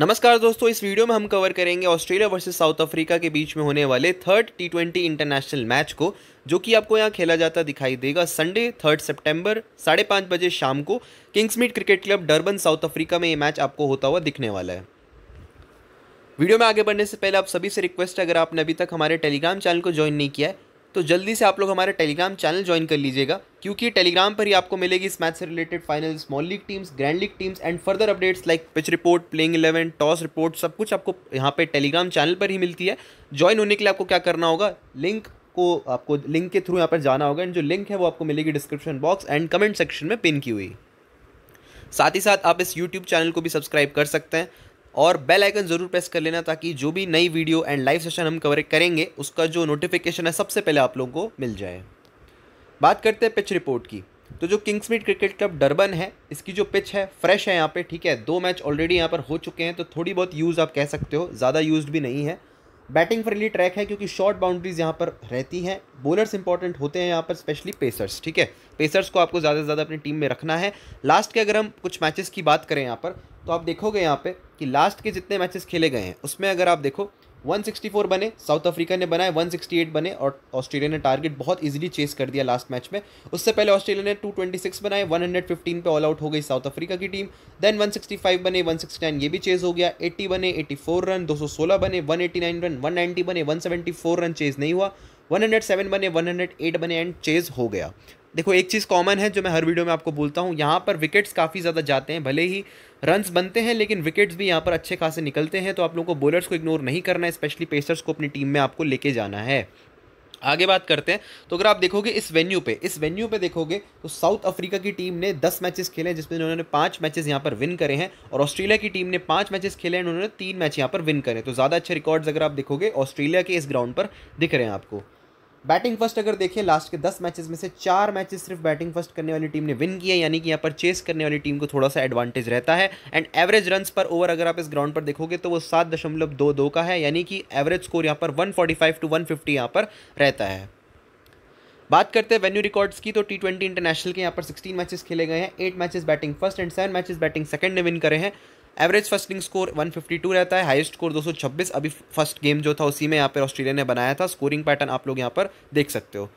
नमस्कार दोस्तों इस वीडियो में हम कवर करेंगे ऑस्ट्रेलिया वर्सेस साउथ अफ्रीका के बीच में होने वाले third T twenty international match को जो कि आपको यहाँ खेला जाता दिखाई देगा संडे थर्ड सितंबर साढ़े पाँच बजे शाम को Kingsmead cricket club Durban South Africa में ये मैच आपको होता हुआ दिखने वाला है वीडियो में आगे बढ़ने से पहले आप सभी से रिक्वेस्ट है अगर आपने अभी तक हमारे टेलीग्राम चैनल को ज्वाइन नहीं किया है तो जल्दी से आप लोग हमारे टेलीग्राम चैनल ज्वाइन कर लीजिएगा क्योंकि टेलीग्राम पर ही आपको मिलेगी इस मैच से related final small league teams grand league teams and further updates like pitch report playing eleven toss report सब कुछ आपको यहाँ पे टेलीग्राम चैनल पर ही मिलती है ज्वाइन होने के लिए आपको क्या करना होगा लिंक को आपको लिंक के थ्रू यहाँ पर जाना होगा एंड जो लिंक है वो आपको मिलेगी description box and comment section में पिन की हुई साथ ही साथ आप इस यूट्यूब चैनल को भी सब्सक्राइब कर सकते हैं और बेल आइकन ज़रूर प्रेस कर लेना ताकि जो भी नई वीडियो एंड लाइव सेशन हम कवर करेंगे उसका जो नोटिफिकेशन है सबसे पहले आप लोगों को मिल जाए बात करते हैं पिच रिपोर्ट की तो जो किंग्समीट क्रिकेट क्लब डरबन है इसकी जो पिच है फ्रेश है यहाँ पे ठीक है दो मैच ऑलरेडी यहाँ पर हो चुके हैं तो थोड़ी बहुत यूज़ आप कह सकते हो ज़्यादा यूज भी नहीं है बैटिंग फ्रेंडली ट्रैक है क्योंकि शॉर्ट बाउंड्रीज यहाँ पर रहती हैं बॉलर्स इंपॉर्टेंट होते हैं यहाँ पर स्पेशली पेसर्स ठीक है पेसर्स को आपको ज़्यादा से ज़्यादा अपनी टीम में रखना है लास्ट के अगर हम कुछ मैचेस की बात करें यहाँ पर तो आप देखोगे यहाँ पे कि लास्ट के जितने मैचेस खेले गए हैं उसमें अगर आप देखो 164 बने साउथ अफ्रीका ने बनाए 168 बने और ऑस्ट्रेलिया ने टारगेट बहुत इजीली चेस कर दिया लास्ट मैच में उससे पहले ऑस्ट्रेलिया ने 226 बनाए 115 पे ऑल आउट हो गई साउथ अफ्रीका की टीम देन 165 बने 169 ये भी चेस हो गया 80 बने 84 रन 216 बने 189 रन 190 बने 174 रन चेज नहीं हुआ 107 बने 108 बने एंड चेज हो गया देखो एक चीज़ कॉमन है जो मैं हर वीडियो में आपको बोलता हूँ यहाँ पर विकेट्स काफ़ी ज़्यादा जाते हैं भले ही रन्स बनते हैं लेकिन विकेट्स भी यहाँ पर अच्छे खासे निकलते हैं तो आप लोगों को बॉलर्स को इग्नोर नहीं करना है स्पेशली पेसर्स को अपनी टीम में आपको लेके जाना है आगे बात करते हैं तो अगर आप देखोगे इस वेन्यू पे इस वेन्यू पे देखोगे तो साउथ अफ्रीका की टीम ने 10 मैचेस खेले हैं जिसमें उन्होंने पांच मैचेस यहां पर विन करे हैं और ऑस्ट्रेलिया की टीम ने पांच मैचेस खेले हैं उन्होंने तीन मैच यहां पर विन करे तो ज़्यादा अच्छे रिकॉर्ड्स अगर आप देखोगे ऑस्ट्रेलिया के इस ग्राउंड पर दिख रहे हैं आपको बैटिंग फर्स्ट अगर देखें लास्ट के दस मैचेस में से चार मैचेस सिर्फ बैटिंग फर्स्ट करने वाली टीम ने विन किया यानी कि यहाँ पर चेस करने वाली टीम को थोड़ा सा एडवांटेज रहता है and average runs per over अगर आप इस ग्राउंड पर देखोगे तो वो सात दशमलव दो दो का है यानी कि एवरेज स्कोर यहाँ पर one forty five to one fifty यहाँ पर रहता है बात करते हैं वेन्यू रिकॉर्ड्स की तो टी ट्वेंटी इंटरनेशनल के यहाँ पर सिक्सटीन मैचेस खेले गए हैं eight matches batting first and seven matches batting second ने विन करे हैं एवरेज फर्स्ट इनिंग स्कोर 152 रहता है हाईएस्ट स्कोर 226 अभी फर्स्ट गेम जो था उसी में यहाँ पर ऑस्ट्रेलिया ने बनाया था स्कोरिंग पैटर्न आप लोग यहाँ पर देख सकते हो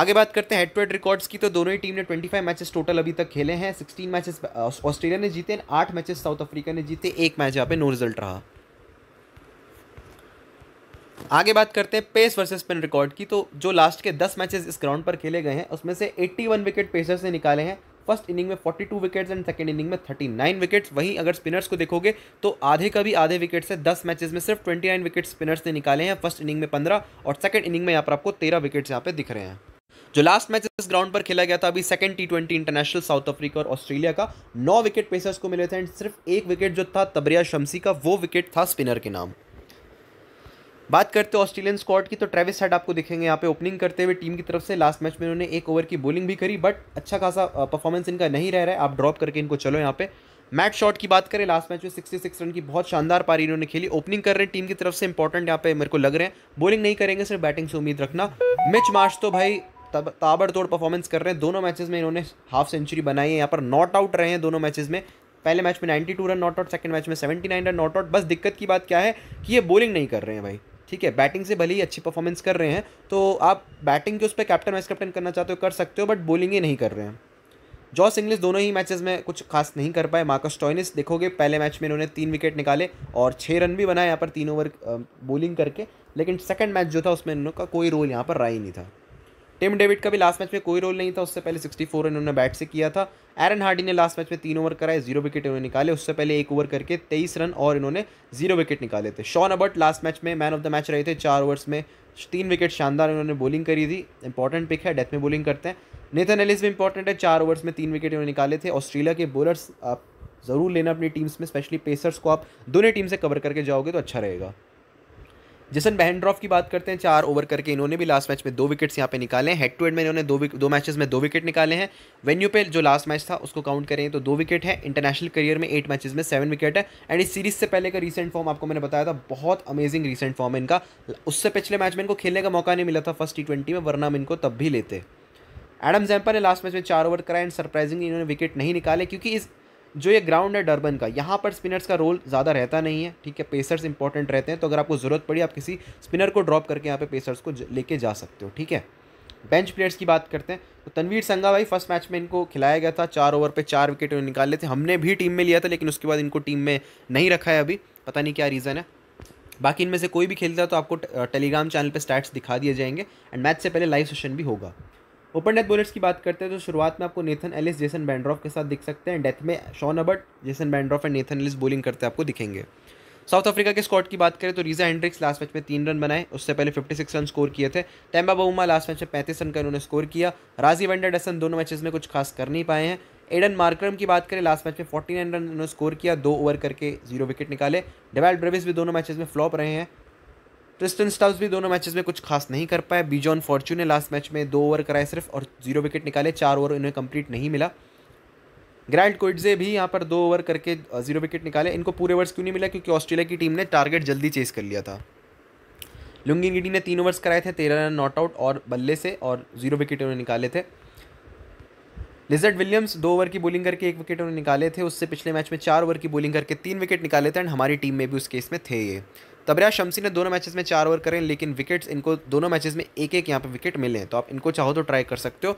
आगे बात करते हैं हेड टू हेड रिकॉर्ड्स की तो दोनों ही टीम ने 25 मैचेस टोटल अभी तक खेले हैं 16 मैचेस ऑस्ट्रेलिया ने जीते आठ मैचेस साउथ अफ्रीका ने जीते एक मैच यहाँ पे नो रिजल्ट रहा आगे बात करते हैं पेस वर्सेस पेन रिकॉर्ड की तो जो लास्ट के 10 मैचेस इस ग्राउंड पर खेले गए हैं उसमें से 81 विकेट पेसर्स ने निकाले हैं फर्स्ट इनिंग में 42 विकेट्स एंड सेकंड इनिंग में 39 विकेट्स वहीं अगर स्पिनर्स को देखोगे तो आधे का भी आधे विकेट से 10 मैचेस में सिर्फ 29 विकेट स्पिनर्स ने निकाले हैं फर्स्ट इनिंग में 15 और सेकंड इनिंग में यहाँ पर आपको 13 विकेट्स यहाँ पे दिख रहे हैं जो लास्ट मैच इस ग्राउंड पर खेला गया था अभी second T twenty international South Africa और ऑस्ट्रेलिया का नौ विकेट पेसर्स को मिले थे एंड सिर्फ एक विकेट जो था तबरिया शमसी का वो विकेट था स्पिनर के नाम बात करते हैं ऑस्ट्रेलियन स्क्वाड की तो ट्रेविस हेड आपको दिखेंगे यहाँ पे ओपनिंग करते हुए टीम की तरफ से लास्ट मैच में इन्होंने एक ओवर की बॉलिंग भी करी बट अच्छा खासा परफॉर्मेंस इनका नहीं रह रहा है आप ड्रॉप करके इनको चलो यहाँ पे मैट शॉट की बात करें लास्ट मैच में 66 रन की बहुत शानदार पारी इन्होंने खेली ओपनिंग कर रहे हैं टीम की तरफ से इंपॉर्टेंट यहाँ पे मेरे को लग रहे हैं बॉलिंग नहीं करेंगे सिर्फ बैटिंग से उम्मीद रखना मिच मार्च तो भाई ताबड़तोड़ परफॉर्मेंस कर रहे हैं दोनों मैचेस में इन्होंने हाफ सेंचुरी बनाई है यहाँ पर नॉट आउट रहे हैं दोनों मैचेज में पहले मैच में 92 run not out second match में 79 रन नॉट आउट बस दिक्कत की बात क्या है कि ये बॉलिंग नहीं कर रहे हैं भाई ठीक है बैटिंग से भले ही अच्छी परफॉर्मेंस कर रहे हैं तो आप बैटिंग के उस पर कैप्टन वाइस कैप्टन करना चाहते हो कर सकते हो बट बॉलिंग ही नहीं कर रहे हैं जॉस इंग्लिस दोनों ही मैचेस में कुछ खास नहीं कर पाए मार्कस टॉयनिस देखोगे पहले मैच में इन्होंने तीन विकेट निकाले और छः रन भी बनाए यहाँ पर तीन ओवर बॉलिंग करके लेकिन सेकंड मैच जो था उसमें का कोई रोल यहाँ पर रहा ही नहीं था टिम डेविड का भी लास्ट मैच में कोई रोल नहीं था उससे पहले 64 फोर इन्होंने बैट से किया था एरन हार्डी ने लास्ट मैच में तीन ओवर कराए जीरो विकेट इन्होंने निकाले उससे पहले एक ओवर करके तेईस रन और इन्होंने जीरो विकेट निकाले थे शॉन अबर्ट लास्ट मैच में मैन ऑफ द मैच रहे थे चार ओवर्स में तीन विकेट शानदार इन्होंने बॉलिंग करी थी इंपॉर्टेंट पिक है डेथ में बॉलिंग करते हैं नेथन एलिस भी इंपॉर्टेंट है चार ओवर्स में तीन विकेट इन्होंने निकाले थे ऑस्ट्रेलिया के बॉलर्स आप ज़रूर लेना अपनी टीम्स में स्पेशली पेसर्स को आप दोनों टीम से कवर करके जाओगे तो अच्छा रहेगा जेसन बहनड्रॉफ की बात करते हैं चार ओवर करके इन्होंने भी लास्ट मैच में दो विकेट्स यहाँ पे निकाले हैं हेड टू हेड में इन्होंने दो दो मैचेस में दो विकेट निकाले हैं वेन्यू पे जो लास्ट मैच था उसको काउंट करें तो दो विकेट है इंटरनेशनल करियर में एट मैचेस में सेवन विकेट है एंड इस सीरीज से पहले का रिसेंट फॉर्म आपको मैंने बताया था बहुत अमेजिंग रिसेंट फॉर्म है इनका उससे पिछले मैच में इनको खेलने का मौका नहीं मिला था फर्स्ट टी में वरना इनको तब भी लेते एडम जैम्पर ने लास्ट मैच में चार ओवर कराए एंड सरप्राइजिंग इन्होंने विकेट नहीं निकाले क्योंकि इस जो ये ग्राउंड है डर्बन का यहाँ पर स्पिनर्स का रोल ज़्यादा रहता नहीं है ठीक है पेसर्स इंपॉर्टेंट रहते हैं तो अगर आपको ज़रूरत पड़ी आप किसी स्पिनर को ड्रॉप करके यहाँ पे पेसर्स को लेके जा सकते हो ठीक है बेंच प्लेयर्स की बात करते हैं तो तनवीर संगा भाई फर्स्ट मैच में इनको खिलाया गया था चार ओवर पर चार विकेट निकाले थे हमने भी टीम में लिया था लेकिन उसके बाद इनको टीम में नहीं रखा है अभी पता नहीं क्या रीज़न है बाकी इनमें से कोई भी खेलता है तो आपको टेलीग्राम चैनल पर स्टैट्स दिखा दिए जाएंगे एंड मैच से पहले लाइव सेशन भी होगा ओपन डेथ बुलेट्स की बात करते हैं तो शुरुआत में आपको नेथन एलिस जेसन बैंड्रॉफ के साथ दिख सकते हैं डेथ में Sean Abbott Jason Behrendorff and Nathan Ellis bowling करते आपको दिखेंगे साउथ अफ्रीका के स्कॉट की बात करें तो रीजा हेंड्रिक्स लास्ट मैच में तीन रन बनाए उससे पहले 56 रन स्कोर किए थे टैम्बा बहुमा लास्ट मैच में पैंतीस रन का उन्होंने स्कोर किया राजी वेंडर डसन दोनों मैचेस में कुछ खास कर नहीं पाए हैं एडन मार्क्रम की बात करें लास्ट मैच में 49 रन उन्होंने स्कोर किया दो ओवर करके जीरो विकेट निकाले डेवाल्ड ब्रेविस भी दोनों मैचेज में फ्लॉप रहे हैं ट्रिस्टन स्टाउस भी दोनों मैचेस में कुछ खास नहीं कर पाया बीजॉन फॉर्चून ने लास्ट मैच में दो ओवर कराए सिर्फ और जीरो विकेट निकाले चार ओवर इन्हें कंप्लीट नहीं मिला ग्रैंड कोइडजे भी यहाँ पर दो ओवर करके जीरो विकेट निकाले इनको पूरे ओवर्स क्यों नहीं मिला क्योंकि ऑस्ट्रेलिया की टीम ने टारगेट जल्दी चेस कर लिया था लुंगिन गिडी ने तीन ओवर्स कराए थे तेरह रन नॉट आउट और बल्ले से और जीरो विकेट उन्होंने निकाले थे लिजर्ड विलियम्स दो ओवर की बॉलिंग करके एक विकेट उन्होंने निकाले थे उससे पिछले मैच में चार ओवर की बॉलिंग करके तीन विकेट निकाले थे एंड हमारी टीम में भी उस केस में थे ये तबरिया शमसी ने दोनों मैचेस में चार ओवर करें लेकिन विकेट्स इनको दोनों मैचेस में एक एक यहाँ पे विकेट मिले हैं तो आप इनको चाहो तो ट्राई कर सकते हो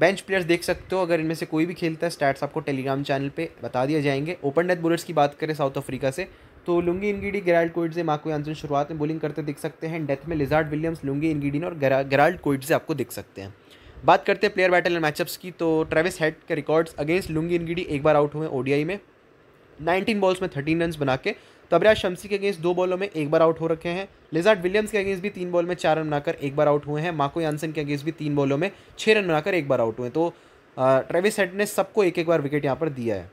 बेंच प्लेयर्स देख सकते हो अगर इनमें से कोई भी खेलता है स्टैट्स आपको टेलीग्राम चैनल पर बता दिए जाएंगे ओपन डेथ बुलेट्स की बात करें साउथ अफ्रीका से तो लुंगी इनगिडी गेराल्ड कोइट से मार्को यानसन शुरुआत में बोलिंग करते दिख सकते हैं डेथ में लिजार्ड विलियम्स लुंगी इनगिडिन और गेराल्ड कोइट से आपको दिख सकते हैं बात करते हैं प्लेयर बैटल एंड मैचअप्स की तो ट्रेविस हेड के रिकॉर्ड्स अगेंस्ट लुंगी इनगिडी एक बार आउट हुए ओडीआई में 19 बॉल्स में 13 रन बना के तबरा शमसी के अगेंस्ट दो बॉलों में एक बार आउट हो रखे हैं लिजार्ड विलियम्स के अगेंस्ट भी तीन बॉल में चार रन बनाकर एक बार आउट हुए हैं माको यानसन के अगेंस्ट भी तीन बॉलों में छः रन बनाकर एक बार आउट हुए तो ट्रेविस हेड ने सबको एक एक बार विकेट यहाँ पर दिया है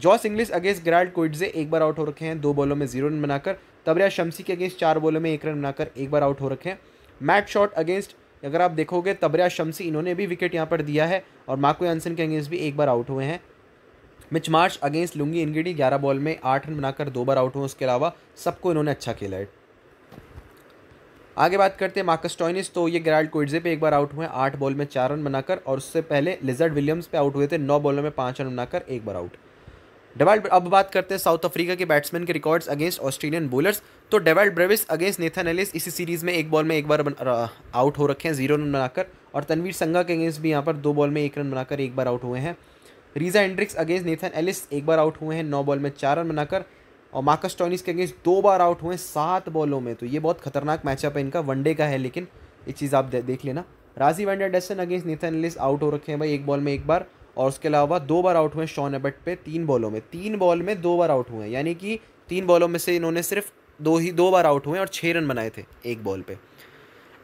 Josh Inglis against Gerald Coetzee एक बार आउट हो रखे हैं दो बॉलों में जीरो रन बनाकर तबरिया शमसी के अगेंस्ट चार बॉलों में एक रन बनाकर एक बार आउट हो रखे हैं मैट शॉट अगेंस्ट अगर आप देखोगे तबरिया शमसी इन्होंने भी विकेट यहाँ पर दिया है और माको यानसन के अगेंस्ट भी एक बार आउट हुए हैं Mitch Marsh against Lungi Ngidi ग्यारह बॉल में आठ रन बनाकर दो बार आउट हुए उसके अलावा सबको इन्होंने अच्छा खेला है आगे बात करते हैं मार्कस टॉइनिस तो ये गैराल्ड कोइडजे पे एक बार आउट हुए आठ बॉल में चार रन बनाकर और उससे पहले लिजर्ड विलियम्स पे आउट हुए थे नौ बॉलों में पाँच रन बनाकर एक बार आउट डेवाल्ड अब बात करते हैं साउथ अफ्रीका के बैट्समैन के रिकॉर्ड्स अगेंस्ट ऑस्ट्रेलियन बोलर्स तो Dewald Brevis against Nathan Ellis इसी सीरीज़ में एक बॉल में एक बार आउट हो रखे हैं जीरो रन बनाकर और तनवीर संगा के अगेंस्ट भी यहाँ पर दो बॉल में एक रन बनाकर एक बार आउट हुए हैं Reeza Hendricks against Nathan Ellis एक बार आउट हुए हैं नौ बॉल में चार रन बनाकर और मार्कस टॉनिस के अगेंस्ट दो बार आउट हुए हैं सात बॉलों में तो ये बहुत खतरनाक मैचअप है इनका वनडे का है लेकिन ये चीज़ आप दे, देख लेना Rassie van der Dussen against Nathan Ellis out हो रखे हैं भाई एक बॉल में एक बार और उसके अलावा दो बार आउट हुए शॉन एबट पे तीन बॉलों में तीन बॉल में दो बार आउट हुए हैं यानी कि तीन बॉलों में से इन्होंने सिर्फ दो ही दो बार आउट हुए और छः रन बनाए थे एक बॉल पर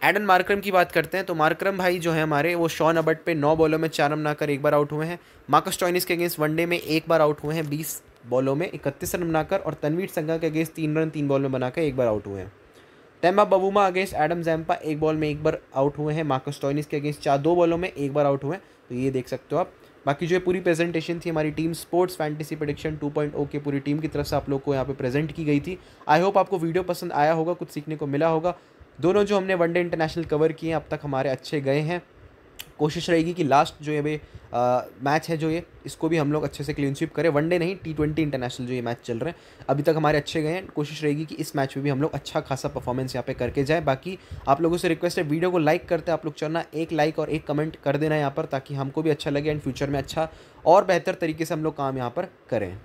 एडन मार्क्रम की बात करते हैं तो मार्क्रम भाई जो है हमारे वो शॉन अबट पे नौ बॉलों में चार रन बनाकर एक बार आउट हुए हैं मार्कस टॉइनिस के अगेंस्ट वनडे में एक बार आउट हुए हैं बीस बॉलों में इकतीस रन बनाकर और तनवीर संगा के अगेंस्ट तीन रन तीन बॉल में बनाकर एक बार आउट हुए हैं Temba Bavuma against Adam Zampa एक बॉल में एक बार आउट हुए हैं मार्कस टॉइनिस के अगेंस्ट चार दो बॉलों में एक बार आउट हुए हैं तो ये देख सकते हो आप बाकी जो है पूरी प्रेजेंटेशन थी हमारी टीम स्पोर्ट्स फैंटेसी प्रोडिक्शन 2.0 के पूरी टीम की तरफ से आप लोग को यहाँ पे प्रेजेंट की गई थी आई होप आपको वीडियो पसंद आया होगा कुछ सीखने को मिला होगा दोनों जो हमने वनडे इंटरनेशनल कवर किए हैं अब तक हमारे अच्छे गए हैं कोशिश रहेगी कि लास्ट जो ये अभी मैच है जो ये इसको भी हम लोग अच्छे से क्लीन स्वीप करें वनडे नहीं टी ट्वेंटी इंटरनेशनल जो ये मैच चल रहे हैं अभी तक हमारे अच्छे गए हैं कोशिश रहेगी कि इस मैच में भी हम लोग अच्छा खासा परफॉर्मेंस यहाँ पे करके जाए बाकी आप लोगों से रिक्वेस्ट है वीडियो को लाइक करते आप लोग चलना एक लाइक और एक कमेंट कर देना यहाँ पर ताकि हमको भी अच्छा लगे एंड फ्यूचर में अच्छा और बेहतर तरीके से हम लोग काम यहाँ पर करें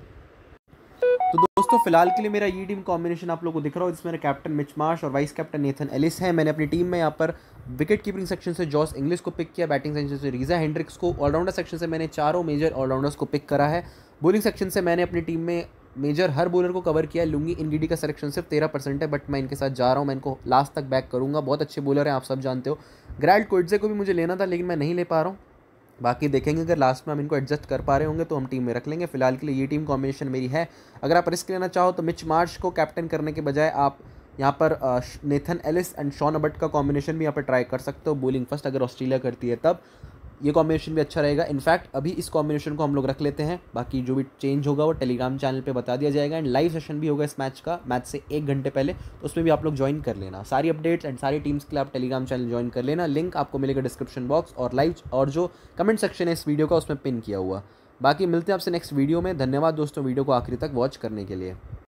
दोस्तों फिलहाल के लिए मेरा ये टीम कॉम्बिनेशन आप लोगों को दिख रहा हो जिसमें कैप्टन मिच मार्श और वाइस कैप्टन नेथन एलिस है मैंने अपनी टीम में यहाँ पर विकेट कीपिंग सेक्शन से जॉस इंग्लिस को पिक किया बैटिंग सेक्शन से रीजा हैंड्रिक्स को ऑलराउंडर सेक्शन से मैंने चारों मेजर ऑलराउंडर्स को पिक करा है बॉलिंग सेक्शन से मैंने अपनी टीम में मेजर हर बॉलर को कवर किया लुंगी इनगिडी का सिलेक्शन सिर्फ तेरह परसेंट है बट मैं इनके साथ जा रहा हूँ मैं इनको लास्ट तक बैक करूँगा बहुत अच्छे बॉलर हैं आप सब जानते हो ग्रैड कोडजे को भी मुझे लेना था लेकिन मैं नहीं ले पा रहा हूँ बाकी देखेंगे अगर लास्ट में हम इनको एडजस्ट कर पा रहे होंगे तो हम टीम में रख लेंगे फिलहाल के लिए ये टीम कॉम्बिनेशन मेरी है अगर आप रिस्क लेना चाहो तो मिच मार्च को कैप्टन करने के बजाय आप यहाँ पर Nathan Ellis and Sean Abbott का कॉम्बिनेशन भी यहाँ पर ट्राई कर सकते हो बोलिंग फर्स्ट अगर ऑस्ट्रेलिया करती है तब ये कॉम्बिनेशन भी अच्छा रहेगा इनफैक्ट अभी इस कॉम्बिनेशन को हम लोग रख लेते हैं बाकी जो भी चेंज होगा वो टेलीग्राम चैनल पे बता दिया जाएगा एंड लाइव सेशन भी होगा इस मैच का मैच से एक घंटे पहले तो उसमें भी आप लोग ज्वाइन कर लेना सारी अपडेट्स एंड सारी टीम्स के लिए आप टेलीग्राम चैनल ज्वाइन कर लेना लिंक आपको मिलेगा डिस्क्रिप्शन बॉक्स और लाइव और जो कमेंट सेक्शन है इस वीडियो का उसमें पिन किया हुआ बाकी मिलते हैं आपसे नेक्स्ट वीडियो में धन्यवाद दोस्तों वीडियो को आखिरी तक वॉच करने के लिए